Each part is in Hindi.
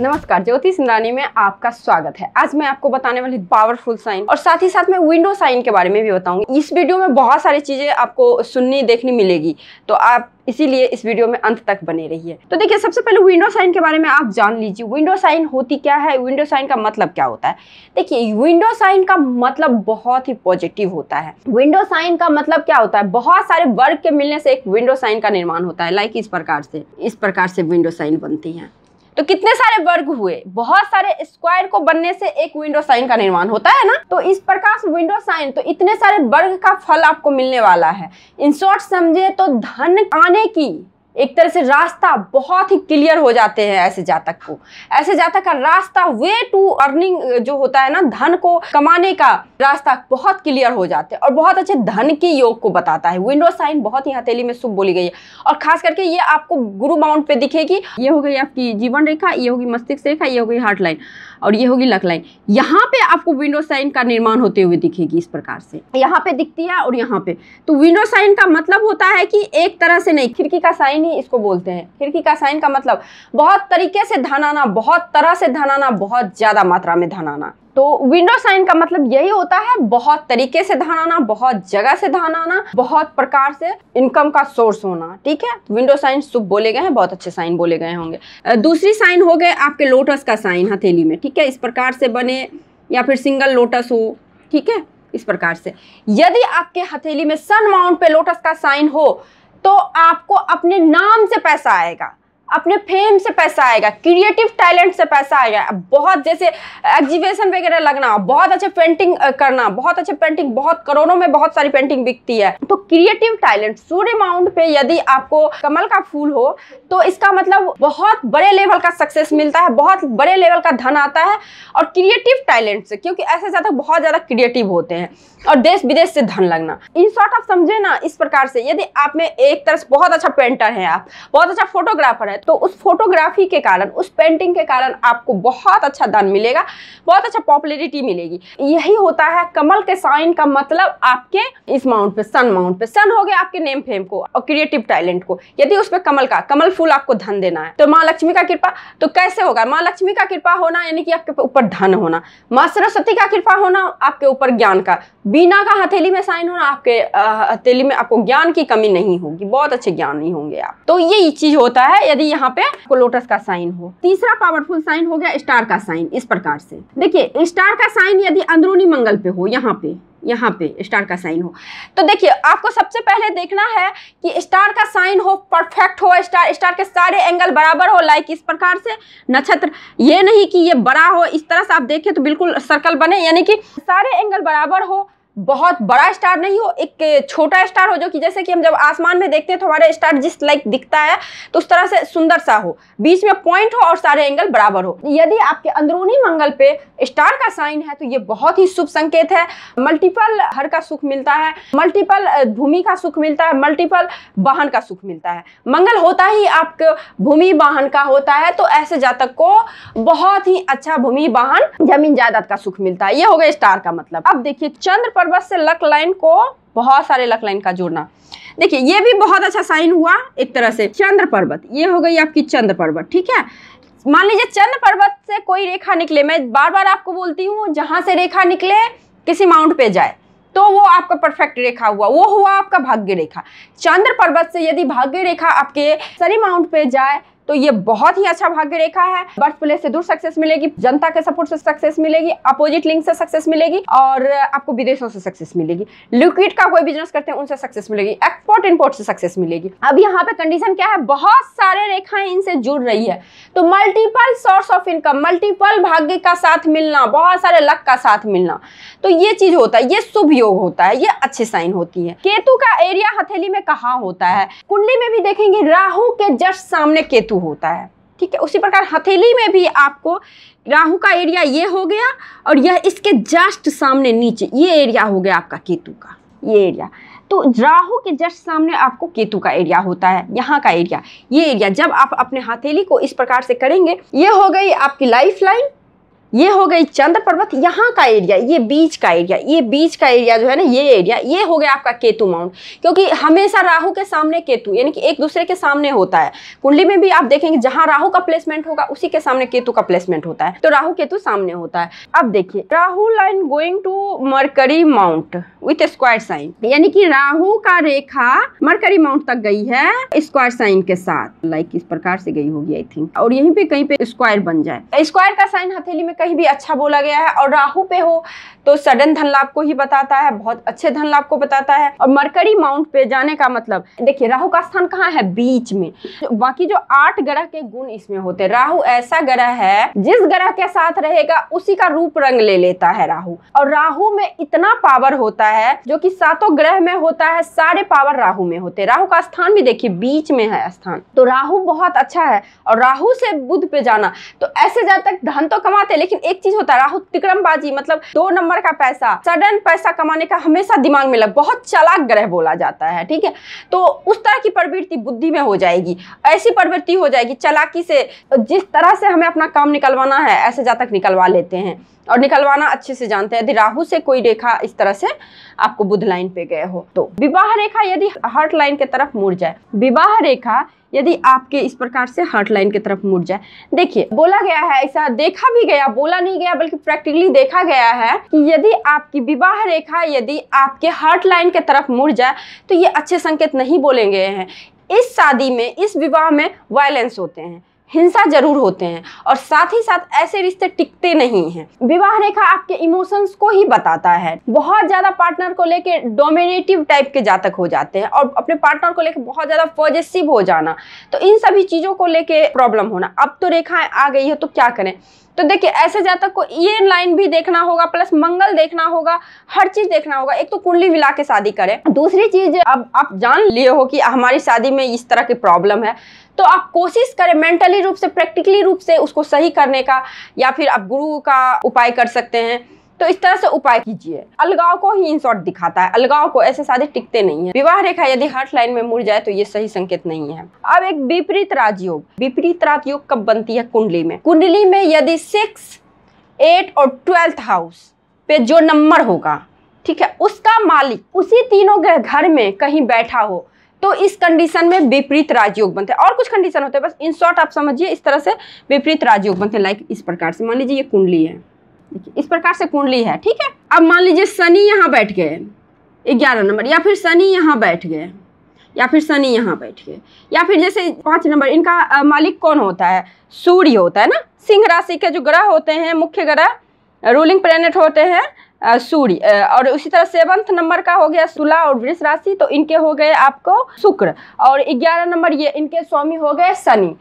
नमस्कार ज्योति सिंधानी में आपका स्वागत है आज मैं आपको बताने वाली पावरफुल साइन और साथ ही साथ मैं विंडो साइन के बारे में भी बताऊंगी इस वीडियो में बहुत सारी चीजें आपको सुननी देखनी मिलेगी तो आप इसीलिए इस वीडियो में अंत तक बने रहिए तो देखिए सबसे पहले विंडो साइन के बारे में आप जान लीजिए विंडो साइन होती क्या है विंडो साइन का मतलब क्या होता है देखिए विंडो साइन का मतलब बहुत ही पॉजिटिव होता है विंडो साइन का मतलब क्या होता है बहुत सारे वर्ग के मिलने से एक विंडो साइन का निर्माण होता है लाइक इस प्रकार से इस प्रकार से विंडो साइन बनती है तो कितने सारे वर्ग हुए बहुत सारे स्क्वायर को बनने से एक विंडो साइन का निर्माण होता है ना तो इस प्रकार विंडो साइन तो इतने सारे वर्ग का फल आपको मिलने वाला है इन शॉर्ट समझे तो धन आने की एक तरह से रास्ता बहुत ही क्लियर हो जाते हैं ऐसे जातक को ऐसे जातक का रास्ता वे टू अर्निंग जो होता है ना धन को कमाने का रास्ता बहुत क्लियर हो जाते हैं और बहुत अच्छे धन के योग को बताता है विंडो साइन बहुत ही हथेली में शुभ बोली गई है और खास करके ये आपको गुरु माउंट पे दिखेगी ये हो गई आपकी जीवन रेखा ये होगी मस्तिष्क रेखा ये होगी हार्ट लाइन और ये होगी लकलाइन यहाँ पे आपको विंडो साइन का निर्माण होते हुए दिखेगी इस प्रकार से यहाँ पे दिखती है और यहाँ पे तो विंडो साइन का मतलब होता है कि एक तरह से नहीं खिड़की का साइन ही इसको बोलते हैं खिड़की का साइन का मतलब बहुत तरीके से धनाना बहुत तरह से धनाना बहुत ज़्यादा मात्रा में धनाना तो विंडो साइन का मतलब यही होता है बहुत तरीके से धान आना बहुत जगह से धान आना बहुत प्रकार से इनकम का सोर्स होना ठीक है विंडो साइन शुभ बोले गए हैं बहुत अच्छे साइन बोले गए होंगे दूसरी साइन हो गए आपके लोटस का साइन हथेली में ठीक है इस प्रकार से बने या फिर सिंगल लोटस हो ठीक है इस प्रकार से यदि आपके हथेली में सन माउंट पे लोटस का साइन हो तो आपको अपने नाम से पैसा आएगा अपने फेम से पैसा आएगा क्रिएटिव टैलेंट से पैसा आएगा बहुत जैसे एग्जीबिशन वगैरह लगना बहुत अच्छे पेंटिंग करना बहुत अच्छे पेंटिंग बहुत करोड़ों में बहुत सारी पेंटिंग बिकती है तो क्रिएटिव टैलेंट सूर्य माउंट पे यदि आपको कमल का फूल हो तो इसका मतलब बहुत बड़े लेवल का सक्सेस मिलता है बहुत बड़े लेवल का धन आता है और क्रिएटिव टैलेंट से क्योंकि ऐसे ज्यादा बहुत ज्यादा क्रिएटिव होते हैं और देश विदेश से धन लगना इन शॉर्ट आप समझे ना इस प्रकार से यदि आप में एक तरह से बहुत अच्छा पेंटर है आप बहुत अच्छा फोटोग्राफर है है तो उस फोटोग्राफी के कारण उस पेंटिंग के कारण आपको बहुत अच्छा धन मिलेगा बहुत अच्छा पॉपुलरिटी मिलेगी यही होता है कमल के साइन का मतलब आपके इस माउंट पे सन माउंट पे सन हो गया आपके नेम फेम को और क्रिएटिव टैलेंट को यदि उस पर कमल का कमल फूल आपको धन देना है तो माँ लक्ष्मी का कृपा तो कैसे होगा माँ लक्ष्मी का कृपा होना यानी कि आपके ऊपर धन होना माँ सरस्वती का कृपा होना आपके ऊपर ज्ञान का बीना का हथेली में साइन होना आपके हथेली में आपको ज्ञान की कमी नहीं होगी बहुत अच्छे ज्ञान नहीं होंगे आप तो यही चीज होता है यदि भी यहाँ पे लोटस का साइन हो तीसरा पावरफुल साइन हो गया स्टार का साइन इस प्रकार से देखिए स्टार का साइन यदि अंदरूनी मंगल पे हो यहाँ पे यहाँ पे स्टार का साइन हो तो देखिए आपको सबसे पहले देखना है कि स्टार का साइन हो परफेक्ट हो स्टार स्टार के सारे एंगल बराबर हो लाइक इस प्रकार से नक्षत्र ये नहीं कि ये बड़ा हो इस तरह से आप देखें तो बिल्कुल सर्कल बने यानी कि सारे एंगल बराबर हो बहुत बड़ा स्टार नहीं हो एक छोटा स्टार हो जो कि जैसे कि हम जब आसमान में देखते हैं तो हमारे स्टार जिस लाइक दिखता है तो उस तरह से सुंदर सा हो बीच में पॉइंट हो और सारे एंगल बराबर हो यदि आपके अंदरूनी मंगल पे स्टार का साइन है तो ये बहुत ही शुभ संकेत है मल्टीपल हर का सुख मिलता है मल्टीपल भूमि का सुख मिलता है मल्टीपल वाहन का सुख मिलता है मंगल होता ही आपके भूमि वाहन का होता है तो ऐसे जातक को बहुत ही अच्छा भूमि वाहन जमीन जायदाद का सुख मिलता है ये हो गया स्टार का मतलब अब देखिए चंद्र पर और बस से लक लाइन को बहुत सारे लक लाइन का जोड़ना देखिए ये भी बहुत अच्छा साइन हुआ एक तरह से चंद्र पर्वत ये हो गई आपकी चंद्र पर्वत ठीक है मान लीजिए चंद्र पर्वत से कोई रेखा निकले मैं बार बार आपको बोलती हूँ जहां से रेखा निकले किसी माउंट पे जाए तो वो आपका परफेक्ट रेखा हुआ वो हुआ आपका भाग्य रेखा चंद्र पर्वत से यदि भाग्य रेखा आपके सरी माउंट पे जाए तो ये बहुत ही अच्छा भाग्य रेखा है बर्थ प्लेस से दूर सक्सेस मिलेगी जनता के सपोर्ट से सक्सेस मिलेगी अपोजिट लिंक से सक्सेस मिलेगी और आपको विदेशों से सक्सेस मिलेगी लिक्विड का कोई बिजनेस करते हैं उनसे सक्सेस मिलेगी एक्सपोर्ट इम्पोर्ट से सक्सेस मिलेगी अब यहाँ पे कंडीशन क्या है बहुत सारे रेखाएं इनसे जुड़ रही है तो multiple source of income multiple भाग्य का साथ मिलना बहुत सारे लक का साथ मिलना तो ये चीज होता है ये शुभ योग होता है ये अच्छे साइन होती है केतु का एरिया हथेली में कहा होता है कुंडली में भी देखेंगे राहु के जस्ट सामने केतु धातु होता है ठीक है उसी प्रकार हथेली में भी आपको राहु का एरिया ये हो गया और यह इसके जस्ट सामने नीचे ये एरिया हो गया आपका केतु का ये एरिया तो राहु के जस्ट सामने आपको केतु का एरिया होता है यहाँ का एरिया ये एरिया जब आप अपने हथेली को इस प्रकार से करेंगे ये हो गई आपकी लाइफ लाइन ये हो गई चंद्र पर्वत यहाँ का एरिया ये बीच का एरिया ये बीच का एरिया जो है ना ये एरिया ये हो गया आपका केतु माउंट क्योंकि हमेशा राहु के सामने केतु यानी कि एक दूसरे के सामने होता है कुंडली में भी आप देखेंगे जहाँ राहु का प्लेसमेंट होगा उसी के सामने केतु का प्लेसमेंट होता है तो राहु केतु सामने होता है अब देखिए राहुल line going to Mercury mount with square sign यानी कि राहु का रेखा मरकरी माउंट तक गई है स्क्वायर साइन के साथ लाइक इस प्रकार से गई होगी आई थिंक और यहीं पे कहीं पे स्क्वायर बन जाए स्क्वायर का साइन हथेली में कहीं भी अच्छा बोला गया है और राहु पे हो तो सडन धन लाभ को ही बताता है बहुत अच्छे धन लाभ को बताता है और मरकरी माउंट पे जाने का मतलब देखिए राहु का स्थान कहाँ है बीच में बाकी जो आठ ग्रह के गुण इसमें होते हैं राहु ऐसा ग्रह है जिस ग्रह के साथ रहेगा उसी का रूप रंग ले लेता है राहु और राहु में इतना पावर होता है है जो कि सातों ग्रह में होता है सारे पावर राहु में होते हैं राहु का स्थान भी देखिए बीच में है स्थान तो राहु बहुत अच्छा है और राहु से बुध पे जाना तो ऐसे जातक धन तो कमाते हैं लेकिन एक चीज होता है राहु तिक्रमबाजी मतलब दो नंबर का पैसा सडन पैसा कमाने का हमेशा दिमाग में लग बहुत चलाक ग्रह बोला जाता है ठीक है तो उस तरह की प्रवृत्ति बुद्धि में हो जाएगी ऐसी प्रवृत्ति हो जाएगी चलाकी से जिस तरह से हमें अपना काम निकलवाना है ऐसे जातक निकलवा लेते हैं और निकलवाना अच्छे से जानते हैं यदि राहु से कोई रेखा इस तरह से आपको बुध लाइन पे गए हो तो विवाह रेखा यदि हार्ट लाइन के तरफ मुड़ जाए विवाह रेखा यदि आपके इस प्रकार से हार्ट लाइन की तरफ मुड़ जाए देखिए बोला गया है ऐसा देखा भी गया बोला नहीं गया बल्कि प्रैक्टिकली देखा गया है कि यदि आपकी विवाह रेखा यदि आपके हार्ट लाइन की तरफ मुड़ जाए तो ये अच्छे संकेत नहीं बोले गए हैं इस शादी में इस विवाह में वायलेंस होते हैं हिंसा जरूर होते हैं और साथ ही साथ ऐसे रिश्ते टिकते नहीं हैं विवाह रेखा आपके इमोशंस को ही बताता है बहुत ज्यादा पार्टनर को लेके डोमिनेटिव टाइप के जातक हो जाते हैं और अपने पार्टनर को लेके बहुत ज्यादा पॉजिटिव हो जाना तो इन सभी चीजों को लेके प्रॉब्लम होना अब तो रेखाएं आ गई है तो क्या करें तो देखिए ऐसे जातक को ये लाइन भी देखना होगा प्लस मंगल देखना होगा हर चीज देखना होगा एक तो कुंडली मिला के शादी करें दूसरी चीज अब आप जान लिए हो कि हमारी शादी में इस तरह की प्रॉब्लम है तो आप कोशिश करें मेंटली रूप से प्रैक्टिकली रूप से उसको सही करने का या फिर आप गुरु का उपाय कर सकते हैं तो इस तरह से उपाय कीजिए अलगाव को ही इन शॉर्ट दिखाता है अलगाव को ऐसे शादी टिकते नहीं है विवाह रेखा यदि हर्ट लाइन में मुड़ जाए तो ये सही संकेत नहीं है अब एक विपरीत राजयोग विपरीत राजयोग कब बनती है कुंडली में कुंडली में यदि सिक्स एट और ट्वेल्थ हाउस पे जो नंबर होगा ठीक है उसका मालिक उसी तीनों ग्रह घर में कहीं बैठा हो तो इस कंडीशन में विपरीत राजयोग बनते हैं और कुछ कंडीशन होते हैं बस इन शॉर्ट आप समझिए इस तरह से विपरीत राजयोग बनते हैं लाइक इस प्रकार से मान लीजिए ये कुंडली है देखिए इस प्रकार से कुंडली है ठीक है अब मान लीजिए शनि यहाँ बैठ गए ग्यारह नंबर या फिर शनि यहाँ बैठ गए या फिर शनि यहाँ बैठ गए या फिर जैसे पाँच नंबर इनका मालिक कौन होता है सूर्य होता है ना सिंह राशि के जो ग्रह होते हैं मुख्य ग्रह रूलिंग प्लेनेट होते हैं सूर्य और उसी तरह सेवंथ नंबर का हो गया सुला और वृष राशि तो इनके हो गए आपको शुक्र और ग्यारह नंबर ये इनके स्वामी हो गए शनि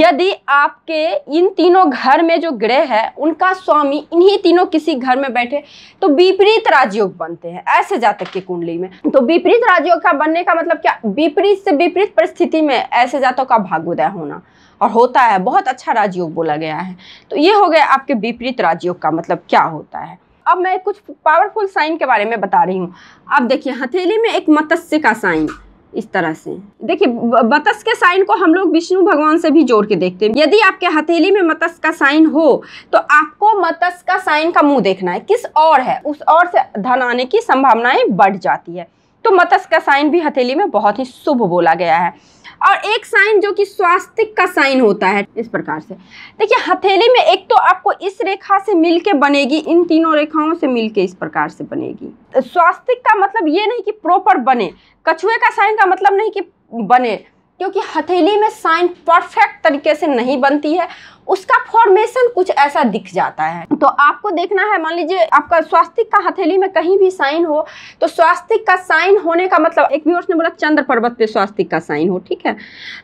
यदि आपके इन तीनों घर में जो ग्रह है उनका स्वामी इन्हीं तीनों किसी घर में बैठे तो विपरीत राजयोग बनते हैं ऐसे जातक के कुंडली में तो विपरीत राजयोग का बनने का मतलब क्या विपरीत से विपरीत परिस्थिति में ऐसे जातक का भाग्योदय होना और होता है बहुत अच्छा राजयोग बोला गया है तो ये हो गया आपके विपरीत राजयोग का मतलब क्या होता है अब मैं कुछ पावरफुल साइन के बारे में बता रही हूँ अब देखिए हथेली में एक मत्स्य का साइन इस तरह से देखिए बतस के साइन को हम लोग विष्णु भगवान से भी जोड़ के देखते हैं यदि आपके हथेली में मतस का साइन हो तो आपको मतस का साइन का मुंह देखना है किस और है उस और से धन आने की संभावनाएं बढ़ जाती है तो मतस का साइन भी हथेली में बहुत ही शुभ बोला गया है और एक साइन जो कि स्वास्तिक का साइन होता है इस प्रकार से देखिए हथेली में एक तो आपको इस रेखा से मिलके बनेगी इन तीनों रेखाओं से मिलके इस प्रकार से बनेगी स्वास्तिक का मतलब ये नहीं कि प्रॉपर बने कछुए का साइन का मतलब नहीं कि बने क्योंकि हथेली में साइन परफेक्ट तरीके से नहीं बनती है उसका फॉर्मेशन कुछ ऐसा दिख जाता है तो आपको देखना है मान लीजिए आपका स्वास्तिक का हथेली में कहीं भी साइन हो तो स्वास्तिक का साइन होने का मतलब एक व्यूअर्स ने बोला चंद्र पर्वत पे स्वास्तिक का साइन हो ठीक है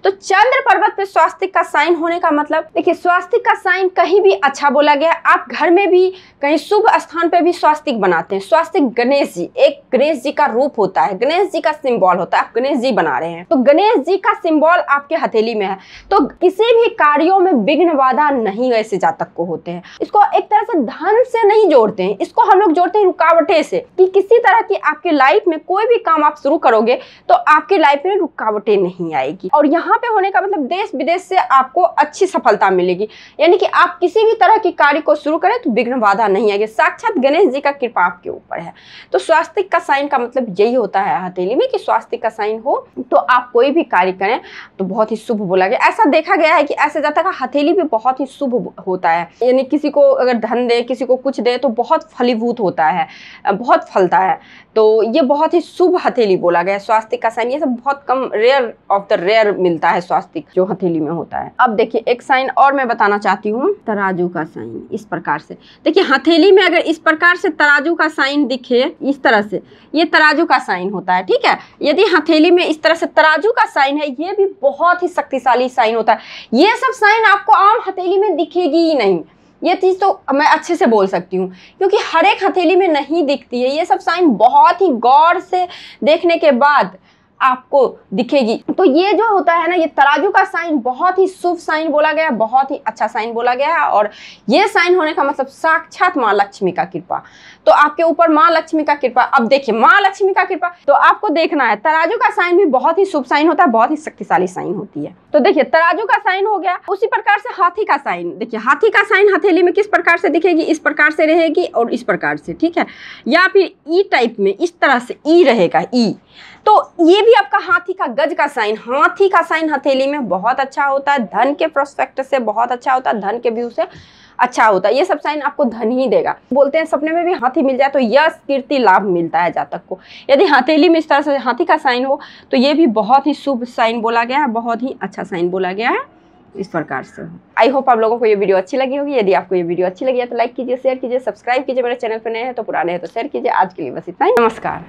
तो चंद्र पर्वत पे स्वास्तिक का साइन होने का मतलब देखिए स्वास्तिक का साइन कहीं भी अच्छा बोला गया आप घर में भी कहीं शुभ स्थान पर भी स्वास्तिक बनाते हैं स्वास्तिक गणेश जी एक गणेश जी का रूप होता है गणेश जी का सिम्बॉल होता है आप गणेश जी बना रहे हैं तो गणेश जी का सिम्बॉल आपके हथेली में है तो किसी भी कार्यो में विघ्नवाद ज़्यादा नहीं ऐसे जातक को होते हैं इसको एक तरह से धन से नहीं जोड़ते हैं इसको हम लोग जोड़ते हैं रुकावटें से कि किसी तरह की आपके लाइफ में कोई भी काम आप शुरू करोगे तो आपके लाइफ में रुकावटें नहीं आएगी और यहाँ पे होने का मतलब देश विदेश से आपको अच्छी सफलता मिलेगी यानी कि आप किसी भी तरह के कार्य को शुरू करें तो विघ्न बाधा नहीं आएगी साक्षात गणेश जी का कृपा आपके ऊपर है तो स्वास्थ्य का साइन का मतलब यही होता है हथेली में कि स्वास्थ्य का साइन हो तो आप कोई भी कार्य करें तो बहुत ही शुभ बोला गया ऐसा देखा गया है कि ऐसे जाता का हथेली भी बहुत ही शुभ होता है यानी किसी को अगर धन दे किसी को कुछ दे तो बहुत फलीभूत होता है बहुत फलता है तो ये बहुत ही शुभ हथेली बोला गया है का साइन ये सब बहुत कम रेयर ऑफ द रेयर मिलता है स्वास्थ्य जो हथेली में होता है अब देखिए एक साइन और मैं बताना चाहती हूँ तराजू का साइन इस प्रकार से देखिए हथेली में अगर इस प्रकार से तराजू का साइन दिखे इस तरह से ये तराजू का साइन होता है ठीक है यदि हथेली में इस तरह से तराजू का साइन है ये भी बहुत ही शक्तिशाली साइन होता है ये सब साइन आपको आम हथेली में दिखेगी ही नहीं ये चीज़ तो मैं अच्छे से बोल सकती हूँ क्योंकि हर एक हथेली में नहीं दिखती है ये सब साइन बहुत ही गौर से देखने के बाद आपको दिखेगी तो ये जो होता है ना ये तराजू का साइन बहुत ही शुभ साइन बोला गया बहुत ही अच्छा साइन बोला गया है और ये साइन होने का मतलब साक्षात माँ लक्ष्मी का कृपा तो आपके ऊपर माँ लक्ष्मी का कृपा अब देखिए माँ लक्ष्मी का कृपा तो आपको देखना है तराजू का साइन भी बहुत ही शुभ साइन होता है बहुत ही शक्तिशाली साइन होती है तो देखिए तराजू का साइन हो गया उसी प्रकार से हाथी का साइन देखिए हाथी का साइन हथेली में किस प्रकार से दिखेगी इस प्रकार से रहेगी और इस प्रकार से ठीक है या फिर ई टाइप में इस तरह से ई रहेगा ई तो ये भी आपका हाथी का गज का साइन हाथी का साइन हथेली में बहुत अच्छा होता है धन के प्रोस्पेक्ट से बहुत अच्छा होता है धन के व्यू से अच्छा होता है ये सब साइन आपको धन ही देगा बोलते हैं सपने में भी हाथी मिल जाए तो यश कीर्ति लाभ मिलता है जातक को यदि हथेली में इस तरह से हाथी का साइन हो तो ये भी बहुत ही शुभ साइन बोला गया है बहुत ही अच्छा साइन बोला गया है इस प्रकार से आई होप आप लोगों को ये वीडियो अच्छी लगी होगी यदि आपको ये वीडियो अच्छी लगी है तो लाइक कीजिए शेयर कीजिए सब्सक्राइब कीजिए मेरे चैनल पर नए हैं तो पुराने हैं तो शेयर कीजिए आज के लिए बस इतना ही नमस्कार